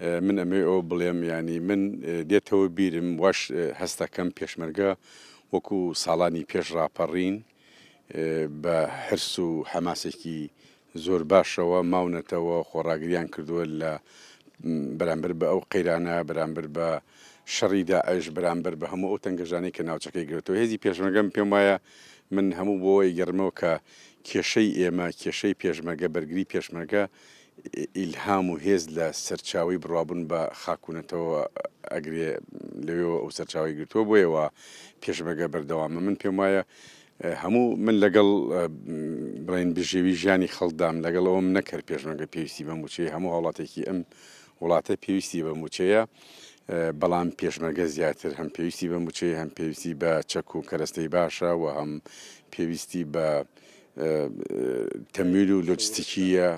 من ئەمێ ئەو بڵێم ینی من دێتەوە بیرم وەش هەستەکەم پێشمەرگە وەکو ساڵانی پێش راپەڕین بە هەرس و حەماسێکی زۆر باشەوە ماونەتەوە خۆراگریان کردووە لە بەرامبەر بە ئەو قەیرانە بەرامبەر بە شەڕیدا ئەش بەرامبەر بە هەموو ئەو تەنگەژانەی کە ناوچەکەی گرێتەوە هێزی پێشمەگەم پێم وایە من هەموو بۆی گەرمەوە کە کێشەی ئێمە کێشەی پێشمەرگە بەرگری پێشمەرگە ئیلهام و هێز لە سەرچاوی بڕابن بە خاکوونەتەوە ئەگرێ لەوێ ئەو سەرچاوی گرتووە بۆیەوە پێشمەگە بەردەوامە من پێم وایە هەموو من لەگەڵ بڵین بژێوی ژیانی خەڵدام لەگەڵەوەم نەکرد پێشمەگە پێویستی بە موچەیە هەموو وڵاتێکی ئەم وڵاتە پێویستی بە موچەیە بەڵام پێشمەگە زیاتر هەم پێویستی بە موچەیە هەم پێویستی بە چەک و کەرەستەی باشە و هەم پێویستی بە تەمیل و لۆجستیکیە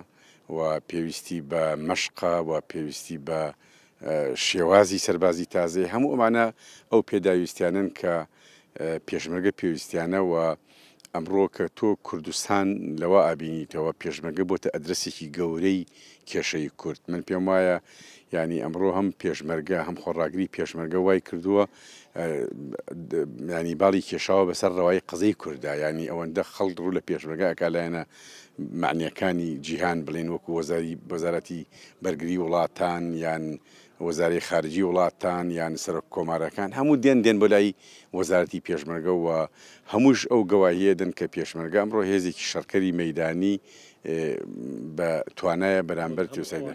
و پێویستی بە مەشقا و پێویستی بە شێوازی سەربازی تازەی هەموو ئەمانە ئەو پێداویستیانن کە پێشمەرگە پێویستیانە و ئەمڕۆ کە تۆ کوردستان لەوە ئابینیتەوە پێشمەگە بۆتە ئەدرسێکی گەورەی کێشەی کورد من پێم وایە ینی ئەمڕۆ هەم پێشمەرگە هەم خۆڕاگری پێشمەرگە وای کردووە ینی باڵی کێشاوە بەسەر ڕەوای قزەی کووردا ینی ئەوەندە خەڵ ڕوو لە پێشمەرگە ئەکالایەنە معنیەکانی جیهان بڵێن وەکو وەزاری بەزارەتی بەرگری وڵاتان یان وەزاری خارجی وڵاتان یان سەر کۆمارەکان هەموو دێن دێن بەلای وەزارەتی پێشمەرگە و هەمووش ئەو گەواهەیە دن کە پێشمەرگە ئەمڕۆ هێزێکی شەرکەری مەدانی بە توانایە بەرامبەر تیوسەدا.